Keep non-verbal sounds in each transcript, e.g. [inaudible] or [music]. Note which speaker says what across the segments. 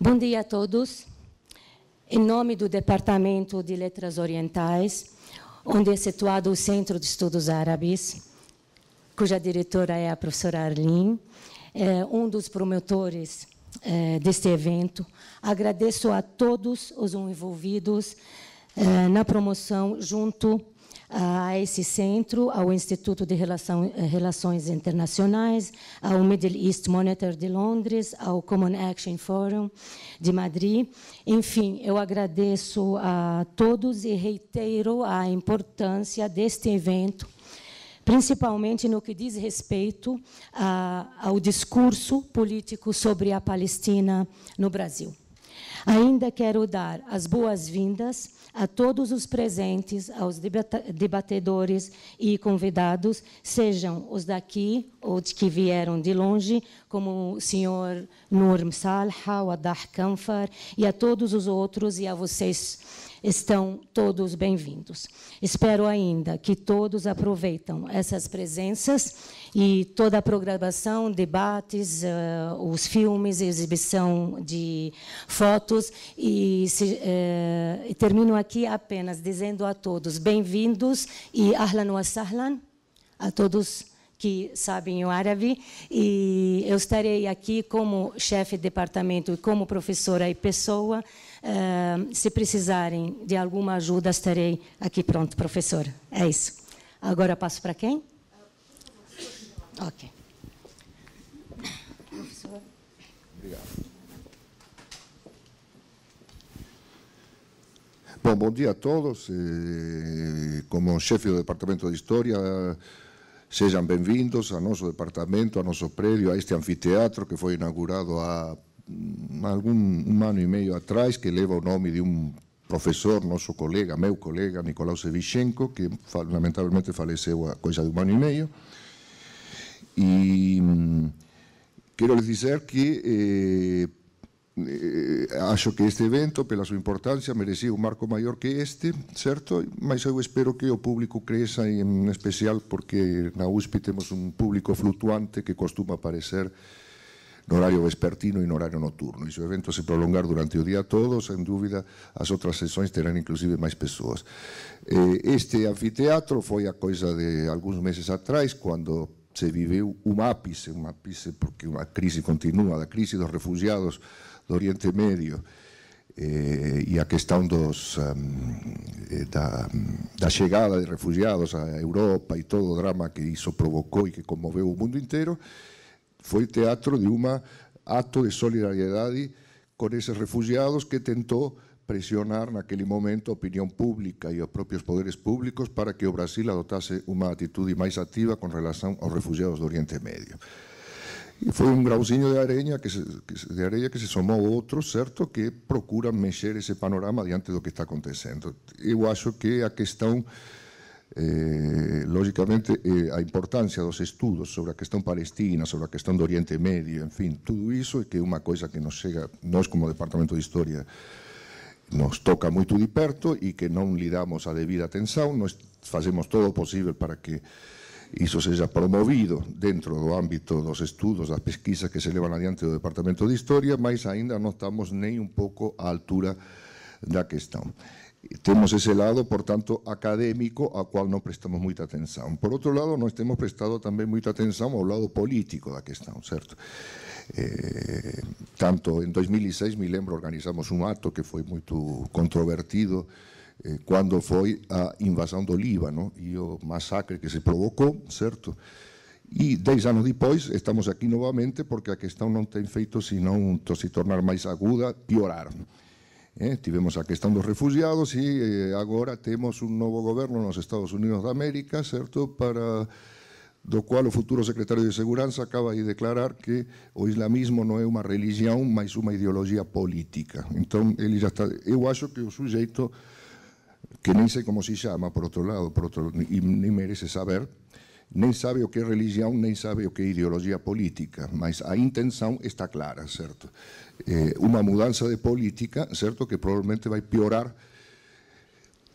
Speaker 1: Bom dia a todos. Em nome do Departamento de Letras Orientais, onde é situado o Centro de Estudos Árabes, cuja diretora é a professora Arlene, eh, um dos promotores eh, deste evento. Agradeço a todos os envolvidos eh, na promoção junto a esse centro, ao Instituto de eh, Relações Internacionais, ao Middle East Monitor de Londres, ao Common Action Forum de Madrid. Enfim, eu agradeço a todos e reitero a importância deste evento, principalmente no que diz respeito a, ao discurso político sobre a Palestina no Brasil. Ainda quero dar as boas-vindas a todos os presentes, aos debatedores e convidados, sejam os daqui ou de que vieram de longe, como o senhor Nur Salha, o Adah Kanfar, e a todos os outros e a vocês estão todos bem-vindos. Espero ainda que todos aproveitem essas presenças e toda a programação, debates, uh, os filmes, exibição de fotos. E se, uh, termino aqui apenas dizendo a todos bem-vindos e ahlan wa sahlan a todos que sabem o árabe e eu estarei aqui como chefe de departamento e como professora e pessoa se precisarem de alguma ajuda, estarei aqui pronto, professor. É isso. Agora passo para quem? Ok.
Speaker 2: Obrigado. Bom, bom dia a todos. Como chefe do Departamento de História, sejam bem-vindos ao nosso departamento, ao nosso prédio, a este anfiteatro que foi inaugurado há hum, algún año y medio atrás, que leva o nombre de un profesor... ...nuestro colega, meu colega, Nicolau Sevichenko, que lamentablemente faleceu a coisa de un ano e meio. E mm, quero dizer que eh, eh, acho que este evento, pela su importancia, merecía un marco mayor que este, ...¿cierto? Mas eu espero que el público crezca... en especial porque na USP temos un público flutuante que costuma aparecer horario vespertino y en horario nocturno. Y evento se prolongar durante el día todo, sin duda, las otras sesiones tendrán inclusive más personas. Eh, este anfiteatro fue a cosa de algunos meses atrás, cuando se viveu un ápice, un ápice porque unha crise continua, de crise dos refugiados do Oriente Medio, eh, y e a questão dos, em, eh, llegada da, de refugiados a Europa y todo o drama que hizo, provocó y que conmovió o mundo entero. Fue teatro de un acto de solidaridad con esos refugiados que presionar en aquel momento a opinión pública y los propios poderes públicos para que Brasil Brasil una actitud más activa con relación a los refugiados de Oriente Medio. Y fue un grauzinho de arena que se, de que se a otros, ¿cierto?, que procuran mexer ese panorama diante de lo que está acontecendo. Yo acho que a questão eh, lógicamente eh, a importancia dos estudos sobre la cuestión palestina, sobre la cuestión do Oriente en fin, todo eso... y que una cosa que nos chega, nós como Departamento de Historia, nos toca muy de perto e que no lhe damos a debida atención, nós hacemos todo o posible para que eso sea promovido dentro do ámbito los estudos, las pesquisas que se llevan adelante do Departamento de Historia, mas ainda no estamos ni un pouco a altura la cuestión. Temos ese lado, por tanto, académico, ao qual non prestamos moita atención. Por outro lado, não temos prestado tamén moita atención ao lado político da questão, certo? Eh, tanto en 2006, me lembro, organizamos un acto que foi moito controvertido, quando eh, cando foi a invasão do Líbano e o masacre que se provocou, certo? E dez anos depois estamos aquí novamente porque a questão non ten feito senón se tornar máis aguda, piorar. Piorar. Eh, tivemos a están los refugiados y eh, ahora tenemos un nuevo gobierno en los Estados Unidos de América, cierto, Para do cual el futuro secretario de Seguridad acaba de declarar que el islamismo no es una religión, más una ideología política. Entonces él ya está... yo acho que o sujeto, que ni sé cómo se llama, por otro lado, por otro y ni merece saber, nem sabe o que é religião, nem sabe o que é ideologia política, mas a intenção está clara, certo? É uma mudança de política, certo, que provavelmente vai piorar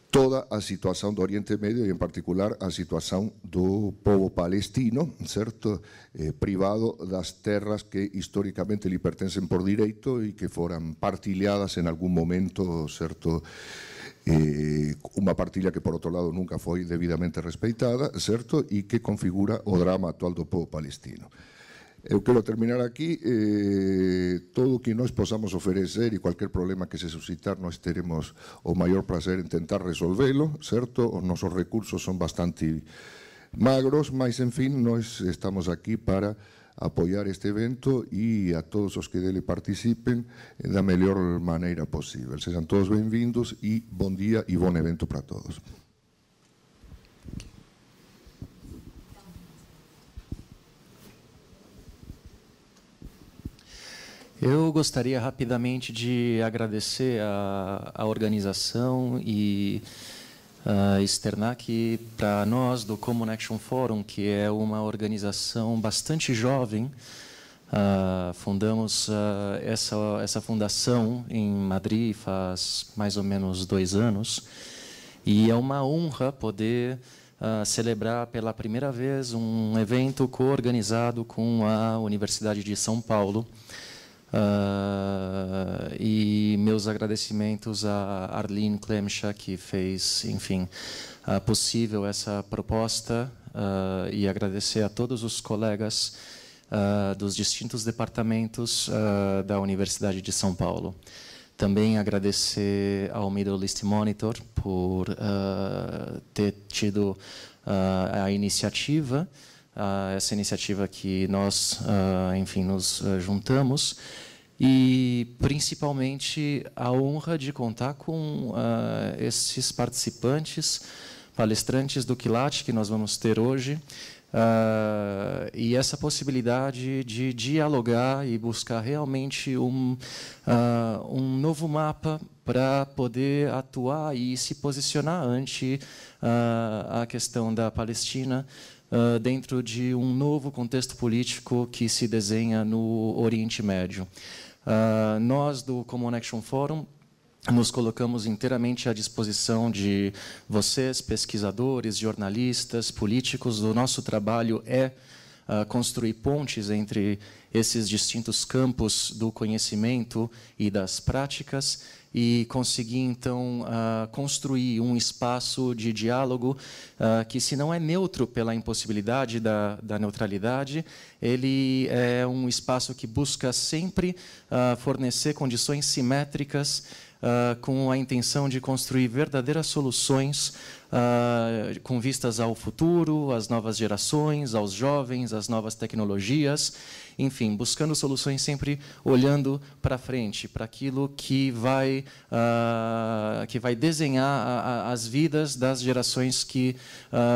Speaker 2: toda a situação do Oriente Médio e, em particular, a situação do povo palestino, certo? Eh, privado das terras que historicamente lhe pertencem por direito e que foram partilhadas em algum momento, certo? eh, unha partilla que por outro lado nunca foi debidamente respeitada, certo, e que configura o drama actual do povo palestino. Eu quero terminar aquí, eh, todo o que nós posamos oferecer e cualquier problema que se suscitar, nós teremos o maior placer en tentar resolvelo, certo? Os nosos recursos son bastante magros, mas, en fin, nós estamos aquí para apoiar este evento e a todos os que dele participen eh, da melhor maneira possível. Sejam todos bem-vindos e bom dia e bom evento para todos.
Speaker 3: Eu gostaria rapidamente de agradecer a, a organização e uh, ah, externar que, para nós do Common Action Forum, que é uma organização bastante jovem, uh, fundamos uh, essa, essa fundação em Madrid faz mais ou menos dois anos, e é uma honra poder uh, celebrar pela primeira vez um evento coorganizado com a Universidade de São Paulo, Uh, e meus agradecimentos a Arlene Klemscha, que fez, enfim, uh, possível essa proposta, uh, e agradecer a todos os colegas dos distintos departamentos da Universidade de São Paulo. Também agradecer ao Middle East Monitor por ter tido a iniciativa, essa iniciativa que nós, enfim, nos juntamos e, principalmente, a honra de contar com uh, esses participantes, palestrantes do Quilate que nós vamos ter hoje, uh, e essa possibilidade de dialogar e buscar realmente um, uh, um novo mapa para poder atuar e se posicionar ante a questão da Palestina, dentro de um novo contexto político que se desenha no Oriente Médio. Uh, nós, do Common Action Forum, nos colocamos inteiramente à disposição de vocês, pesquisadores, jornalistas, políticos. O nosso trabalho é uh, construir pontes entre esses distintos campos do conhecimento e das práticas e consegui então uh, construir um espaço de diálogo uh, que, se não é neutro pela impossibilidade da, da, neutralidade, ele é um espaço que busca sempre uh, fornecer condições simétricas uh, com a intenção de construir verdadeiras soluções uh, com vistas ao futuro, às novas gerações, aos jovens, às novas tecnologias, enfim, buscando soluções sempre olhando para frente, para aquilo que vai, uh, que vai desenhar a, a, as vidas das gerações que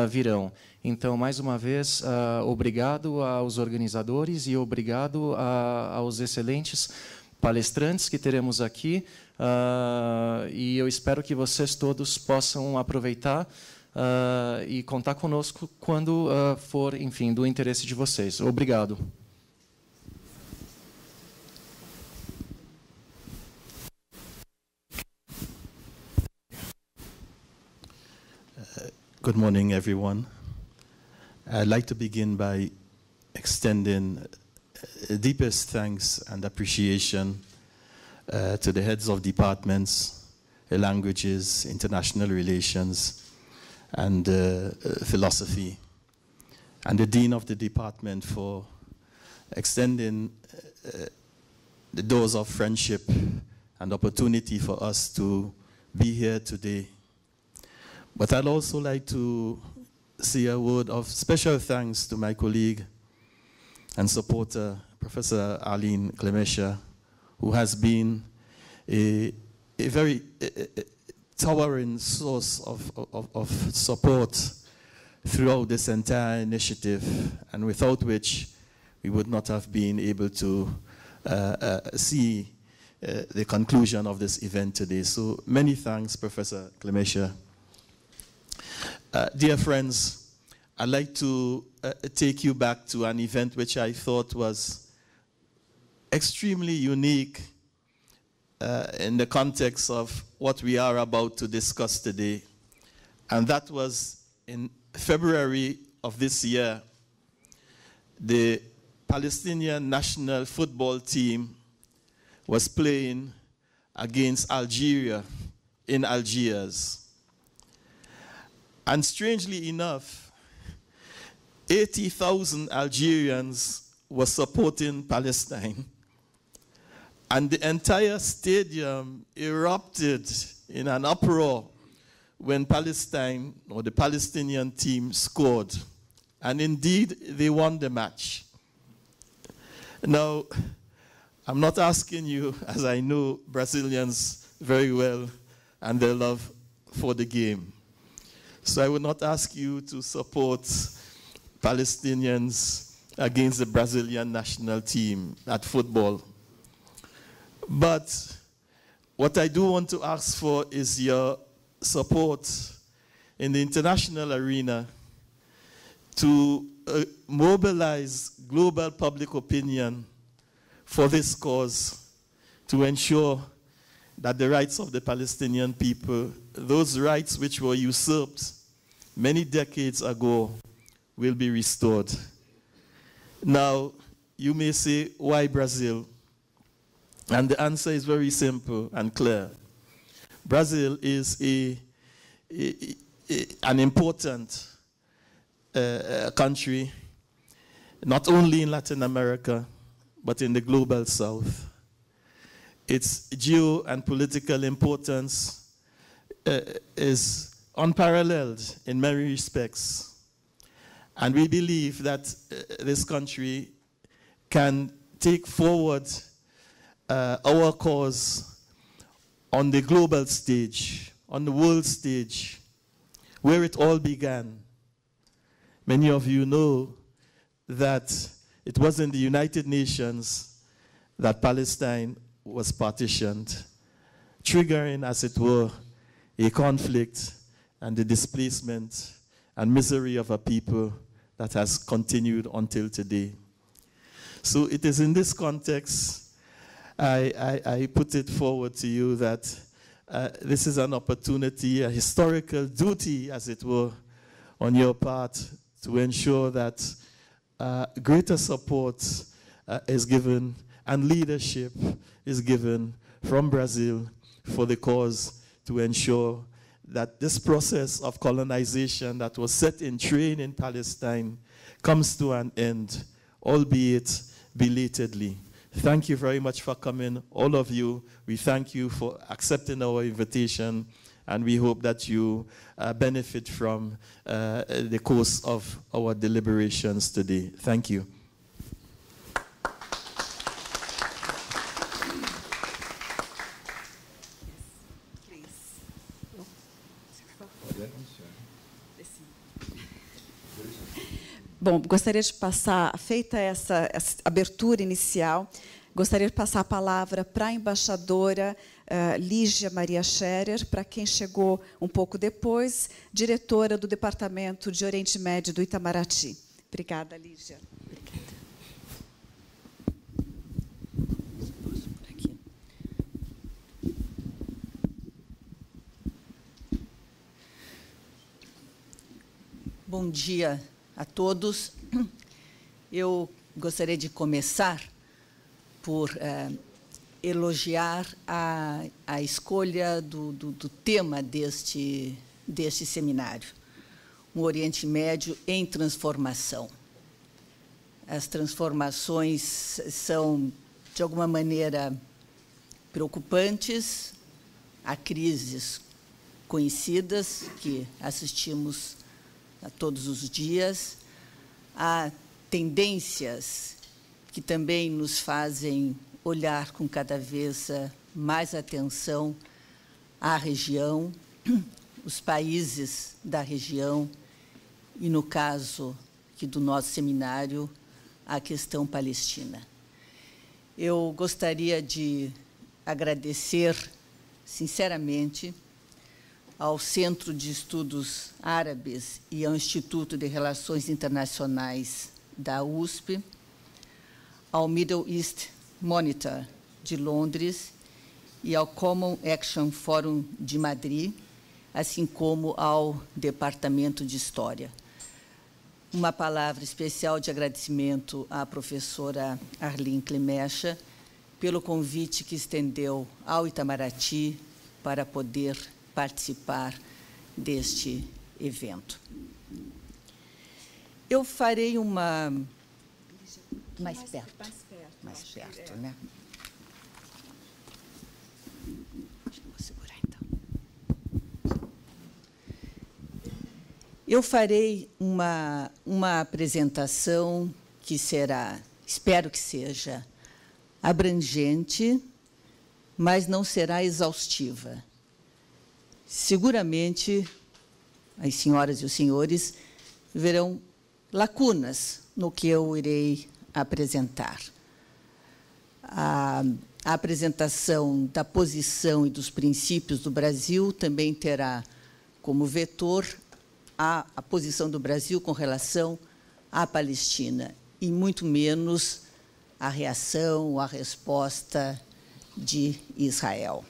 Speaker 3: virão. Então, mais uma vez, obrigado aos organizadores e obrigado a, aos excelentes palestrantes que teremos aqui, uh, e eu espero que vocês todos possam aproveitar uh, e contar conosco quando uh, for, enfim, do interesse de vocês. Obrigado.
Speaker 4: Good morning, everyone. I'd like to begin by extending Uh, deepest thanks and appreciation uh, to the heads of departments, uh, languages, international relations, and uh, uh, philosophy, and the dean of the department for extending uh, the doors of friendship and opportunity for us to be here today. But I'd also like to say a word of special thanks to my colleague, and supporter, Professor Arlene Clemesha, who has been a, a very a, a towering source of, of, of support throughout this entire initiative, and without which we would not have been able to uh, uh, see uh, the conclusion of this event today. So many thanks, Professor Clemesha. Uh, dear friends, I'd like to uh, take you back to an event which I thought was extremely unique uh, in the context of what we are about to discuss today. And that was in February of this year, the Palestinian national football team was playing against Algeria in Algiers. And strangely enough, 80,000 Algerians were supporting Palestine. And the entire stadium erupted in an uproar when Palestine or the Palestinian team scored. And indeed, they won the match. Now, I'm not asking you, [laughs] as I know Brazilians very well and their love for the game. So I will not ask you to support Palestinians against the Brazilian national team at football. But what I do want to ask for is your support in the international arena to uh, mobilize global public opinion for this cause to ensure that the rights of the Palestinian people, those rights which were usurped many decades ago, will be restored. Now, you may say, why Brazil? And the answer is very simple and clear. Brazil is a, a, a an important uh, uh, country, not only in Latin America, but in the global south. Its geo and political importance uh, is unparalleled in many respects. And we believe that uh, this country can take forward uh, our cause on the global stage, on the world stage, where it all began. Many of you know that it was in the United Nations that Palestine was partitioned, triggering, as it were, a conflict and the displacement and misery of a people that has continued until today. So it is in this context I, I, I put it forward to you that uh, this is an opportunity, a historical duty, as it were, on your part to ensure that uh, greater support uh, is given and leadership is given from Brazil for the cause to ensure that this process of colonization that was set in train in Palestine comes to an end, albeit belatedly. Thank you very much for coming, all of you. We thank you for accepting our invitation, and we hope that you uh, benefit from uh, the course of our deliberations today. Thank you.
Speaker 3: Bom, gostaria de passar, feita essa, essa abertura inicial, gostaria de passar a palavra
Speaker 5: para a embaixadora uh, Lígia Maria Scherer, para quem chegou um pouco depois, diretora do Departamento de Oriente Médio do Itamaraty. Obrigada, Lígia. Obrigada. Bom dia a todos. Eu gostaria de começar por eh, elogiar a, a escolha do, do, do tema deste, deste seminário, um Oriente Médio em transformação. As transformações são, de alguma maneira, preocupantes, há crises conhecidas que assistimos todos os dias. Há tendências que também nos fazem olhar com cada vez mais atenção à região, os países da região e, no caso aqui do nosso seminário, a questão palestina. Eu gostaria de agradecer sinceramente ao Centro de Estudos Árabes e ao Instituto de Relações Internacionais da USP, ao Middle East Monitor de Londres e ao Common Action Forum de Madrid, assim como ao Departamento de História. Uma palavra especial de agradecimento à professora Arlene Climecha pelo convite que estendeu ao Itamaraty para poder participar deste evento. Eu farei uma
Speaker 1: mais perto, mais perto, é. né?
Speaker 5: Então. Eu farei uma, uma apresentação que será, espero que seja, abrangente, mas não será exaustiva seguramente as senhoras e os senhores verão lacunas no que eu irei apresentar. A, a apresentação da posição e dos princípios do Brasil também terá como vetor a, a posição do Brasil com relação à Palestina e muito menos a reação, a resposta de Israel.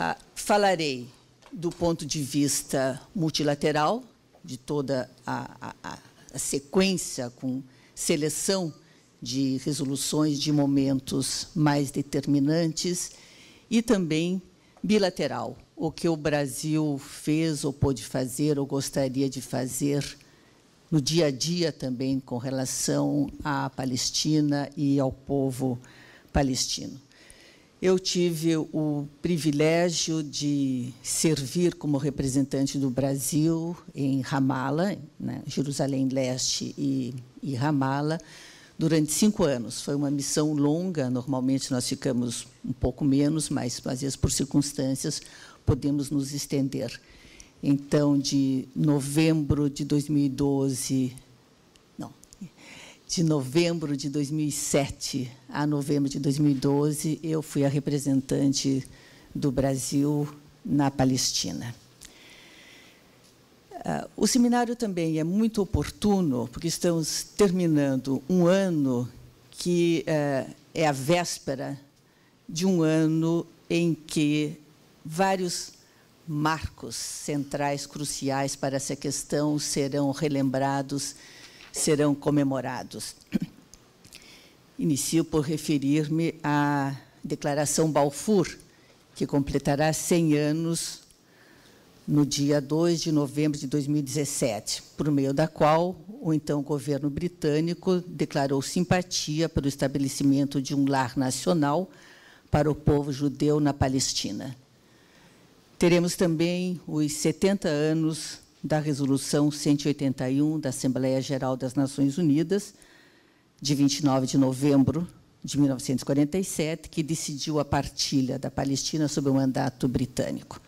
Speaker 5: Ah, falarei do ponto de vista multilateral, de toda a, a, a sequência com seleção de resoluções de momentos mais determinantes, e também bilateral, o que o Brasil fez ou pôde fazer ou gostaria de fazer no dia a dia também com relação à Palestina e ao povo palestino. Eu tive o privilégio de servir como representante do Brasil em Ramala, né, Jerusalém Leste e, e Ramala, durante cinco anos. Foi uma missão longa, normalmente nós ficamos um pouco menos, mas às vezes por circunstâncias podemos nos estender. Então, de novembro de 2012 de novembro de 2007 a novembro de 2012, eu fui a representante do Brasil na Palestina. Ah, o seminário também é muito oportuno, porque estamos terminando um ano que eh, é a véspera de um ano em que vários marcos centrais cruciais para essa questão serão relembrados serão comemorados. [clears throat] Inicio por referir-me à Declaração Balfour, que completará 100 anos no dia 2 de novembro de 2017, por meio da qual o então governo britânico declarou simpatia pelo estabelecimento de um lar nacional para o povo judeu na Palestina. Teremos também os 70 anos da Resolução 181 da Assembleia Geral das Nações Unidas, de 29 de novembro de 1947, que decidiu a partilha da Palestina sob o mandato britânico.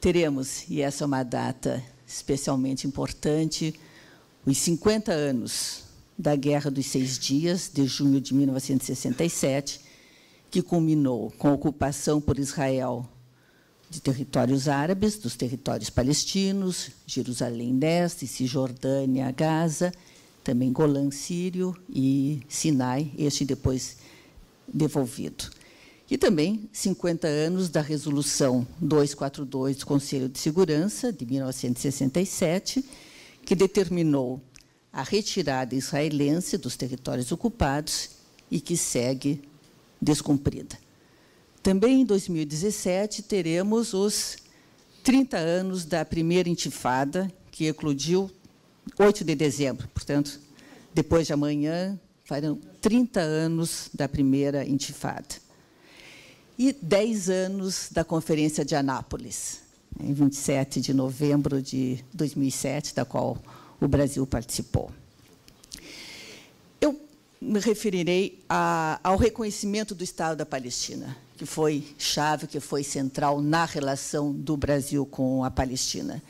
Speaker 5: Teremos, e essa é uma data especialmente importante, os 50 anos da Guerra dos Seis Dias, de junho de 1967, que culminou com a ocupação por Israel de territórios árabes, dos territórios palestinos, Jerusalém leste, Cisjordânia, Gaza, também Golã sírio e Sinai, este depois devolvido. E também 50 anos da resolução 242 do Conselho de Segurança de 1967, que determinou a retirada israelense dos territórios ocupados e que segue descumprida. Também em 2017 teremos os 30 anos da primeira intifada, que eclodiu 8 de dezembro, portanto, depois de amanhã, farão 30 anos da primeira intifada. E 10 anos da Conferência de Anápolis, em 27 de novembro de 2007, da qual o Brasil participou. Eu me referirei a, ao reconhecimento do Estado da Palestina que foi chave, que foi central na relação do Brasil com a Palestina.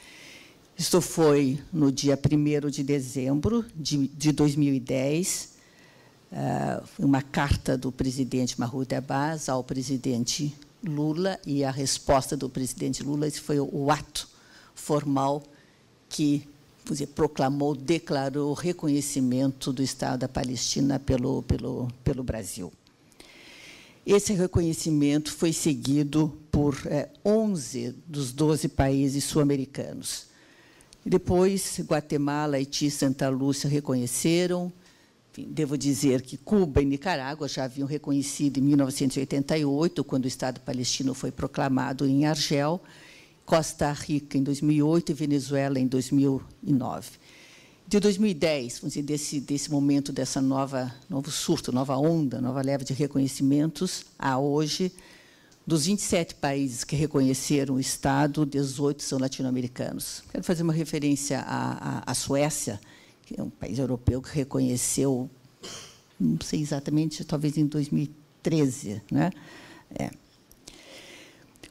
Speaker 5: Isso foi no dia 1 de dezembro de, de 2010, eh, uma carta do presidente Mahmoud Abbas ao presidente Lula, e a resposta do presidente Lula, esse foi o ato formal que dizer, proclamou, declarou o reconhecimento do Estado da Palestina pelo, pelo, pelo Brasil. Esse reconhecimento foi seguido por é, 11 dos 12 países sul-americanos. Depois, Guatemala, Haiti e Santa Lúcia reconheceram. Enfim, devo dizer que Cuba e Nicarágua já haviam reconhecido em 1988, quando o Estado palestino foi proclamado em Argel, Costa Rica em 2008 e Venezuela em 2009 de 2010, vamos dizer, desse, desse momento, dessa nova novo surto, nova onda, nova leva de reconhecimentos, a hoje, dos 27 países que reconheceram o Estado, 18 são latino-americanos. Quero fazer uma referência à, à, à, Suécia, que é um país europeu que reconheceu, não sei exatamente, talvez em 2013. Né? É.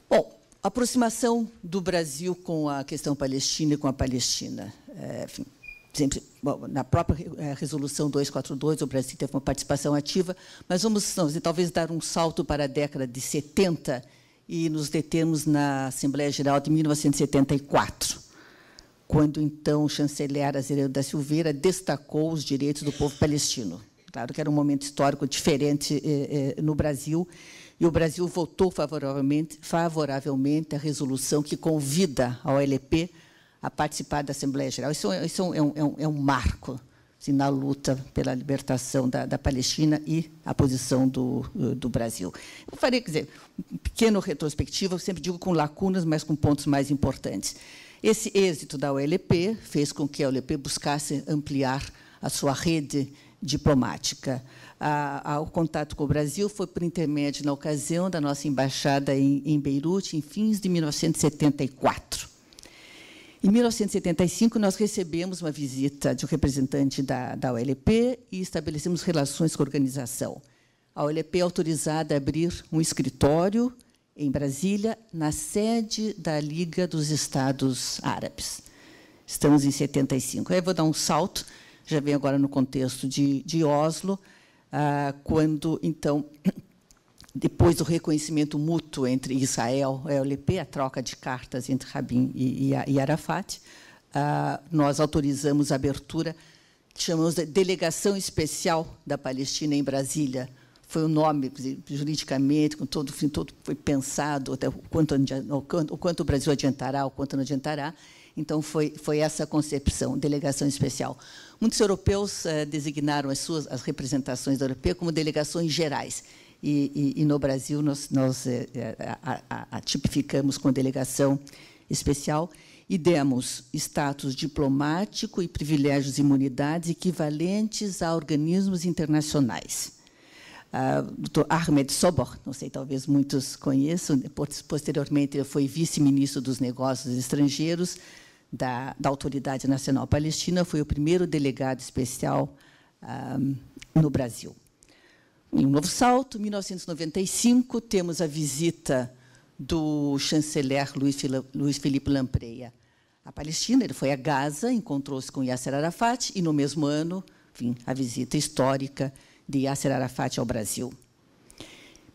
Speaker 5: Bom, aproximação do Brasil com a questão palestina e com a Palestina. É, enfim, Sempre, bom, na própria eh, resolução 242, o Brasil teve uma participação ativa, mas vamos talvez dar um salto para a década de 70 e nos determos na Assembleia Geral de 1974, quando então o chanceler Azevedo da Silveira destacou os direitos do povo palestino. Claro que era um momento histórico diferente eh, eh, no Brasil, e o Brasil votou favoravelmente, favoravelmente a resolução que convida a OLP a participar da Assembleia Geral. Isso, é isso é, é, um, é, um, é um marco assim, na luta pela libertação da, da, Palestina e a posição do, do Brasil. Eu faria, quer dizer, um pequeno retrospectivo, eu sempre digo com lacunas, mas com pontos mais importantes. Esse êxito da OLP fez com que a OLP buscasse ampliar a sua rede diplomática. A, a, o contato com o Brasil foi por intermédio, na ocasião, da nossa embaixada em, em Beirute, em fins de 1974. Em 1975, nós recebemos uma visita de um representante da, da OLP e estabelecemos relações com a organização. A OLP é autorizada a abrir um escritório em Brasília, na sede da Liga dos Estados Árabes. Estamos em 75. Aí vou dar um salto, já vem agora no contexto de, de Oslo, ah, quando, então, depois do reconhecimento mútuo entre Israel e é, a OLP, a troca de cartas entre Rabin e, e, e Arafat, uh, nós autorizamos a abertura, chamamos de Delegação Especial da Palestina em Brasília. Foi o um nome, juridicamente, com todo, enfim, todo foi pensado, até o quanto, o quanto o Brasil adiantará, o quanto não adiantará. Então, foi, foi essa concepção, delegação especial. Muitos europeus eh, designaram as suas as representações da Europeia como delegações gerais. E, e, e no Brasil, nós, nós é, é, a, a, a tipificamos com delegação especial e demos status diplomático e privilégios e imunidades equivalentes a organismos internacionais. Ah, Dr. Ahmed Sobor, não sei, talvez muitos conheçam, posteriormente ele foi vice-ministro dos Negócios Estrangeiros da, da, Autoridade Nacional Palestina, foi o primeiro delegado especial ah, no Brasil em um novo salto, 1995, temos a visita do chanceler Luiz Felipe Lampreia à Palestina. Ele foi a Gaza, encontrou-se com Yasser Arafat e, no mesmo ano, enfim, a visita histórica de Yasser Arafat ao Brasil.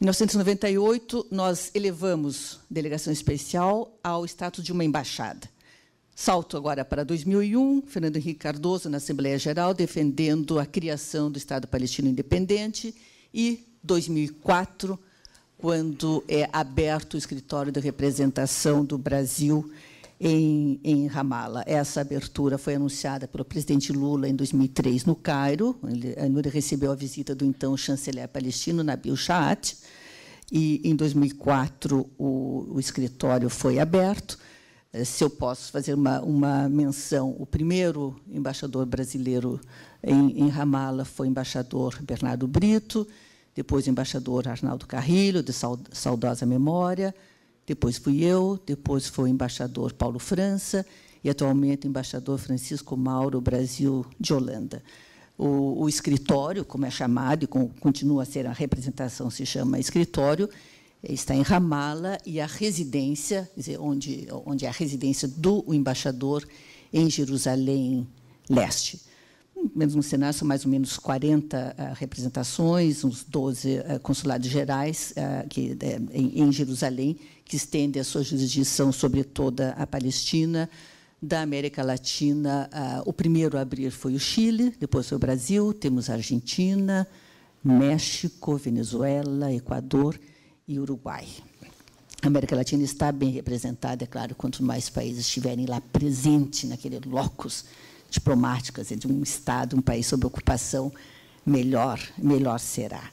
Speaker 5: Em 1998, nós elevamos delegação especial ao status de uma embaixada. Salto agora para 2001, Fernando Henrique Cardoso, na Assembleia Geral, defendendo a criação do Estado palestino independente e 2004, quando é aberto o escritório de representação do Brasil em, em Ramala. Essa abertura foi anunciada pelo presidente Lula em 2003 no Cairo. Ele, eh, ele recebeu a visita do então chanceler palestino Nabil Shaat. E em 2004 o, o escritório foi aberto. Eh, se eu posso fazer uma, uma menção, o primeiro embaixador brasileiro em, em Ramala foi o embaixador Bernardo Brito depois o embaixador Arnaldo Carrilho, de saudosa memória, depois fui eu, depois foi o embaixador Paulo França e, atualmente, o embaixador Francisco Mauro Brasil de Holanda. O, o escritório, como é chamado e com, continua a ser a representação, se chama escritório, está em Ramala e a residência, dizer, onde, onde é a residência do embaixador em Jerusalém Leste mesmo no Senado, são mais ou menos 40 uh, ah, representações, uns 12 uh, ah, consulados gerais uh, que, é, em, em, Jerusalém, que estendem a sua jurisdição sobre toda a Palestina. Da América Latina, o primeiro a abrir foi o Chile, depois foi o Brasil, temos a Argentina, México, Venezuela, Equador e Uruguai. A América Latina está bem representada, é claro, quanto mais países estiverem lá presentes naquele locus diplomáticas de um Estado, um país sob ocupação, melhor, melhor será.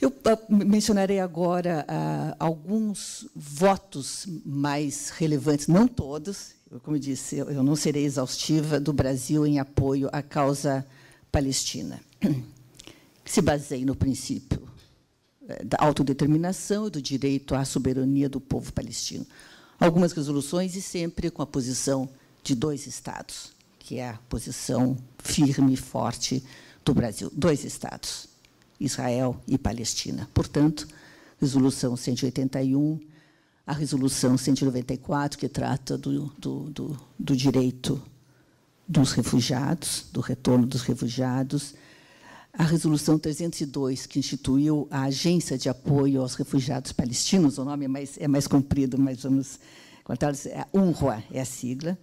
Speaker 5: Eu ah, mencionarei agora ah, alguns votos mais relevantes, não todos, como disse, eu não serei exaustiva, do Brasil em apoio à causa palestina, que [clears throat] se baseia no princípio eh, da autodeterminação e do direito à soberania do povo palestino. Algumas resoluções e sempre com a posição de dois Estados, que é a posição firme e forte do Brasil. Dois Estados, Israel e Palestina. Portanto, resolução 181, a resolução 194, que trata do, do, do, do direito dos refugiados, do retorno dos refugiados, a resolução 302, que instituiu a Agência de Apoio aos Refugiados Palestinos, o nome é mais, é mais comprido, mas vamos contar, é UNRWA é a sigla,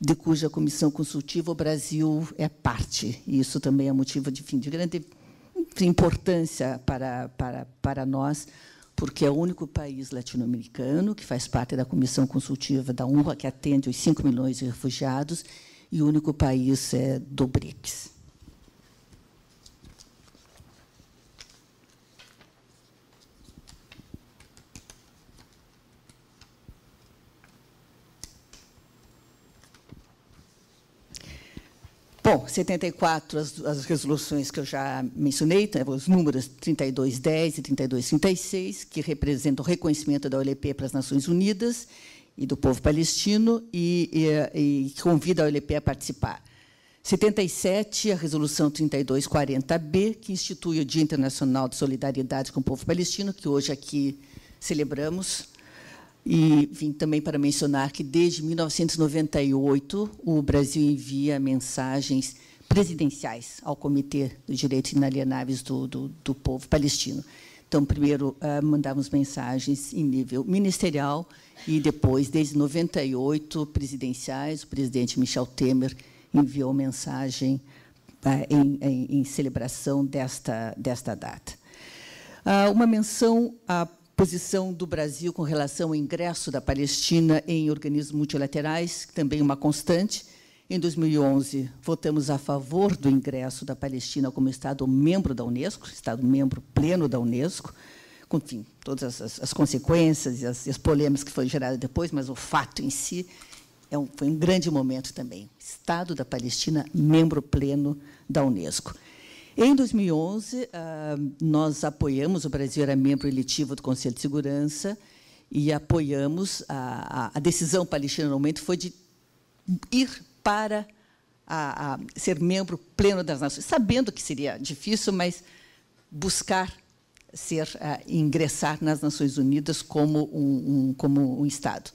Speaker 5: de cuja comissão consultiva o Brasil é parte. E isso também é motivo de, enfim, de grande importância para, para, para nós, porque é o único país latino-americano que faz parte da comissão consultiva da UNRWA, que atende os 5 milhões de refugiados, e o único país é do BRICS. Bom, 74, as, as resoluções que eu já mencionei, tá, os números 3210 e 3236, que representam o reconhecimento da OLP para as Nações Unidas e do povo palestino, e, e, e convida a OLP a participar. 77, a resolução 3240B, que institui o Dia Internacional de Solidariedade com o Povo Palestino, que hoje aqui celebramos e vim também para mencionar que, desde 1998, o Brasil envia mensagens presidenciais ao Comitê dos Direitos Inalienáveis do, do, do Povo Palestino. Então, primeiro, eh, mandávamos mensagens em nível ministerial e depois, desde 98, presidenciais. O presidente Michel Temer enviou mensagem eh, em, em, em, celebração desta, desta data. Ah, uma menção posição do Brasil com relação ao ingresso da Palestina em organismos multilaterais, também uma constante. Em 2011, votamos a favor do ingresso da Palestina como Estado membro da Unesco, Estado membro pleno da Unesco, com enfim, todas as, as consequências e as, as, polêmicas que foram geradas depois, mas o fato em si é um, foi um grande momento também. Estado da Palestina, membro pleno da Unesco. Em 2011, ah, nós apoiamos, o Brasil era membro eletivo do Conselho de Segurança, e apoiamos a, a decisão palestina no momento foi de ir para a, a ser membro pleno das Nações, sabendo que seria difícil, mas buscar ser ah, ingressar nas Nações Unidas como um, um como um estado.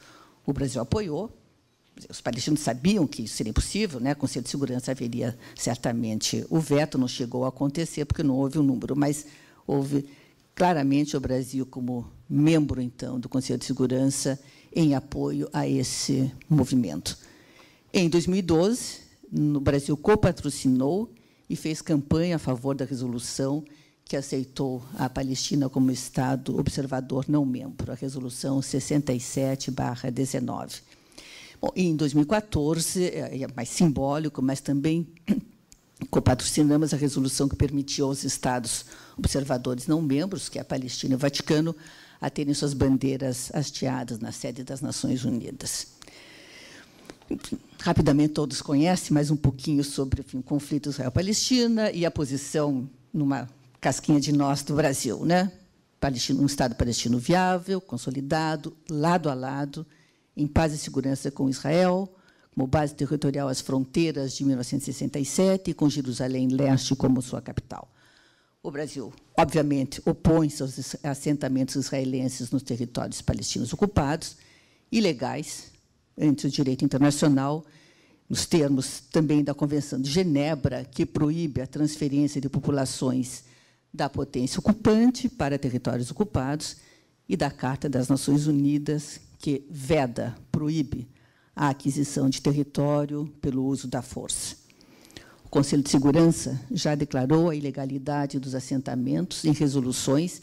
Speaker 5: O Brasil apoiou, os palestinos sabiam que isso seria possível, né? o Conselho de Segurança haveria certamente o veto, não chegou a acontecer porque não houve o um número, mas houve claramente o Brasil como membro então do Conselho de Segurança em apoio a esse movimento. Em 2012, no Brasil patrocinou e fez campanha a favor da resolução que aceitou a Palestina como Estado observador não membro, a resolução 67/19. Bom, em 2014, é, é mais simbólico, mas também [clears throat] copatrocinamos a resolução que permitiu aos Estados observadores não membros, que é a Palestina e o Vaticano, a terem suas bandeiras hasteadas na sede das Nações Unidas. rapidamente todos conhecem mais um pouquinho sobre enfim, o conflito Israel-Palestina e a posição numa casquinha de nós do Brasil, né? Palestino, um Estado palestino viável, consolidado, lado a lado, em paz e segurança com Israel, como base territorial às fronteiras de 1967, e com Jerusalém Leste como sua capital. O Brasil, obviamente, opõe-se aos assentamentos israelenses nos territórios palestinos ocupados, ilegais, ante o direito internacional, nos termos também da Convenção de Genebra, que proíbe a transferência de populações da potência ocupante para territórios ocupados, e da Carta das Nações Unidas, que veda, proíbe a aquisição de território pelo uso da força. O Conselho de Segurança já declarou a ilegalidade dos assentamentos em resoluções,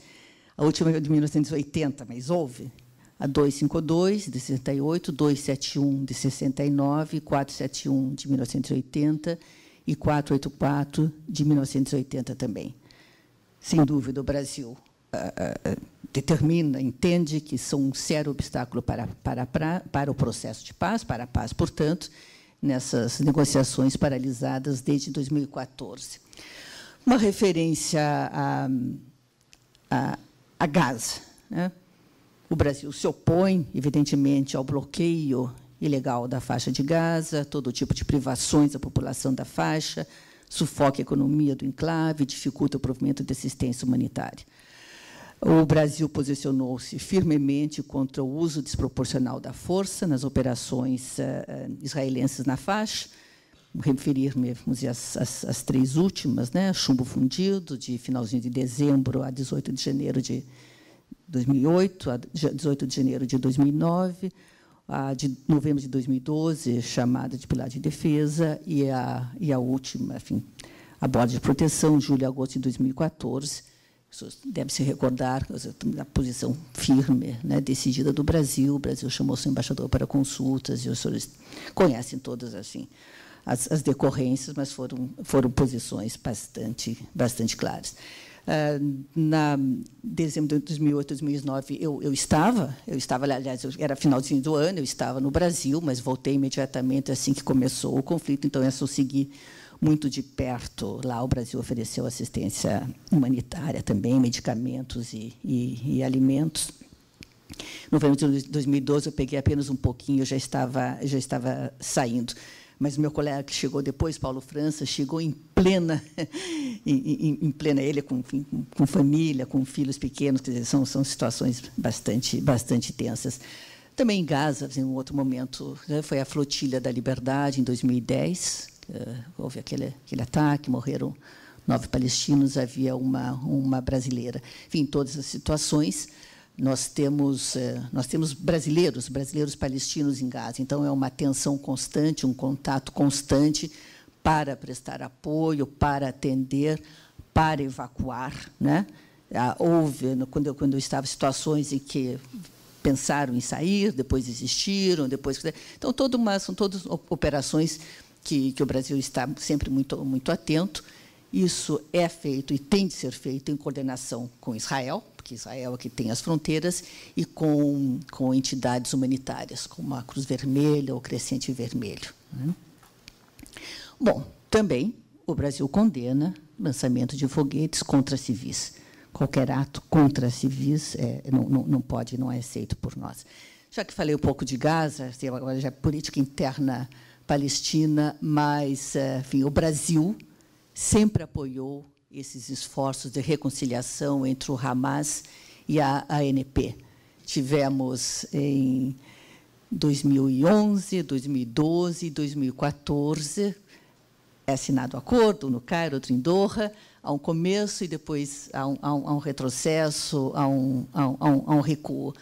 Speaker 5: a última é de 1980, mas houve a 252 de 68, 271 de 69, 471 de 1980 e 484 de 1980 também. Sem dúvida, o Brasil determina, entende que são um sério obstáculo para, para, para o processo de paz, para a paz, portanto, nessas negociações paralisadas desde 2014. Uma referência a, a, a Gaza. Né? O Brasil se opõe, evidentemente, ao bloqueio ilegal da faixa de Gaza, todo tipo de privações à população da faixa, sufoca a economia do enclave, dificulta o provimento de assistência humanitária. O Brasil posicionou-se firmemente contra o uso desproporcional da força nas operações eh, eh, israelenses na faixa, referir-me às, às, às, três últimas, né? chumbo fundido, de finalzinho de dezembro a 18 de janeiro de 2008, a 18 de janeiro de 2009, a de novembro de 2012, chamada de pilar de defesa, e a, e a última, enfim, a borda de proteção, julho e agosto de 2014, pessoas devem se recordar a posição firme, né, decidida do Brasil. O Brasil chamou seu embaixador para consultas, e os senhores conhecem todas assim, as, as decorrências, mas foram, foram posições bastante, bastante claras. Uh, na dezembro de 2008, 2009, eu, eu estava, eu estava, aliás, eu era finalzinho do ano, eu estava no Brasil, mas voltei imediatamente assim que começou o conflito, então eu é só seguir muito de perto. Lá o Brasil ofereceu assistência humanitária também, medicamentos e, e, e alimentos. No verão de 2012 eu peguei apenas um pouquinho, eu já estava já estava saindo. Mas meu colega que chegou depois, Paulo França, chegou em plena [laughs] em, em plena ele com, com, com, família, com filhos pequenos, quer dizer, são são situações bastante bastante tensas. Também em Gaza, em um outro momento, né, foi a Flotilha da Liberdade em 2010, eh, houve aquele, aquele ataque, morreram nove palestinos, havia uma, uma brasileira. Enfim, todas as situações. Nós temos, eh, nós temos brasileiros, brasileiros palestinos em Gaza, então é uma tensão constante, um contato constante para prestar apoio, para atender, para evacuar. Né? Ah, houve, quando eu, quando eu estava, situações em que pensaram em sair, depois existiram depois... Então, toda uma, são todas operações que, que o Brasil está sempre muito, muito atento. Isso é feito e tem de ser feito em coordenação com Israel, porque Israel é que tem as fronteiras, e com, com entidades humanitárias, como a Cruz Vermelha ou Crescente Vermelho. Né? Bom, também o Brasil condena lançamento de foguetes contra civis. Qualquer ato contra civis é, não, não, não pode, não é aceito por nós. Já que falei um pouco de Gaza, agora já é política interna Palestina, mas eh, enfim, o Brasil sempre apoiou esses esforços de reconciliação entre o Hamas e a ANP. Tivemos em 2011, 2012 e 2014 é assinado o acordo no Cairo, outro em Doha, há um começo e depois há um, há um, há um retrocesso, há um, há um, recuo.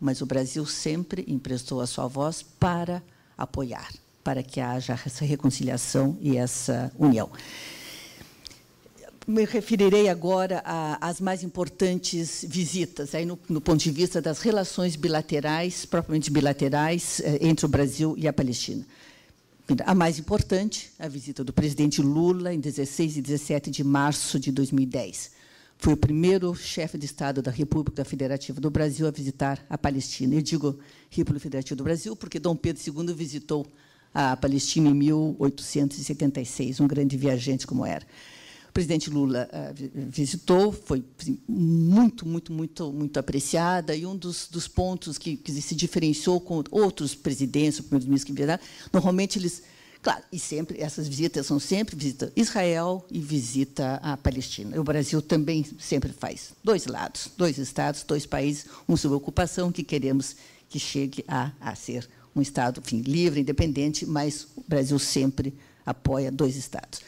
Speaker 5: Mas o Brasil sempre emprestou a sua voz para apoiar para que haja essa reconciliação e essa união. Me referirei agora às mais importantes visitas, aí no, no, ponto de vista das relações bilaterais, propriamente bilaterais, eh, entre o Brasil e a Palestina. A mais importante, a visita do presidente Lula, em 16 e 17 de março de 2010. Foi o primeiro chefe de Estado da República Federativa do Brasil a visitar a Palestina. Eu digo República Federativa do Brasil porque Dom Pedro II visitou à Palestina em 1876, um grande viajante como era. O presidente Lula eh, visitou, foi assim, muito, muito, muito, muito apreciada, e um dos, dos pontos que, que, se diferenciou com outros presidentes, primeiros ministros que vieram, normalmente eles. Claro, e sempre essas visitas são sempre visita Israel e visita a Palestina. O Brasil também sempre faz dois lados, dois estados, dois países, um sob ocupação que queremos que chegue a, a ser um Estado enfim, livre, independente, mas o Brasil sempre apoia dois Estados.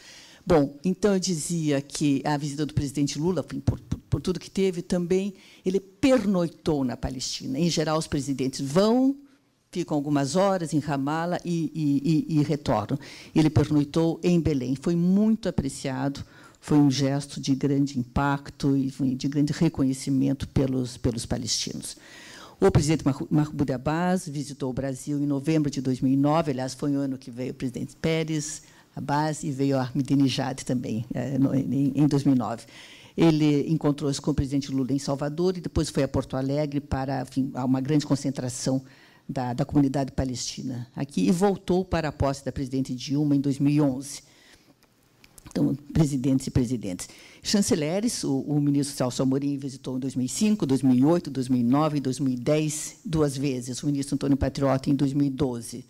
Speaker 5: Bom, então eu dizia que a visita do presidente Lula, por, por, por tudo que teve, também ele pernoitou na Palestina. Em geral, os presidentes vão, ficam algumas horas em Ramala e, e, e, e retornam. Ele pernoitou em Belém. Foi muito apreciado foi um gesto de grande impacto e de grande reconhecimento pelos, pelos palestinos. O presidente Mahmoud Abbas visitou o Brasil em novembro de 2009, aliás, foi o ano que veio o presidente Pérez Abbas e veio Ahmadinejad também, eh, em 2009. Ele encontrou-se com o presidente Lula em Salvador e depois foi a Porto Alegre para enfim, uma grande concentração da, da comunidade palestina aqui e voltou para a posse da presidente Dilma em 2011. Então, presidentes e presidentes. Chanceleres, o, o ministro Celso Amorim visitou em 2005, 2008, 2009, 2010, duas vezes. O ministro Antônio Patriota, em 2012.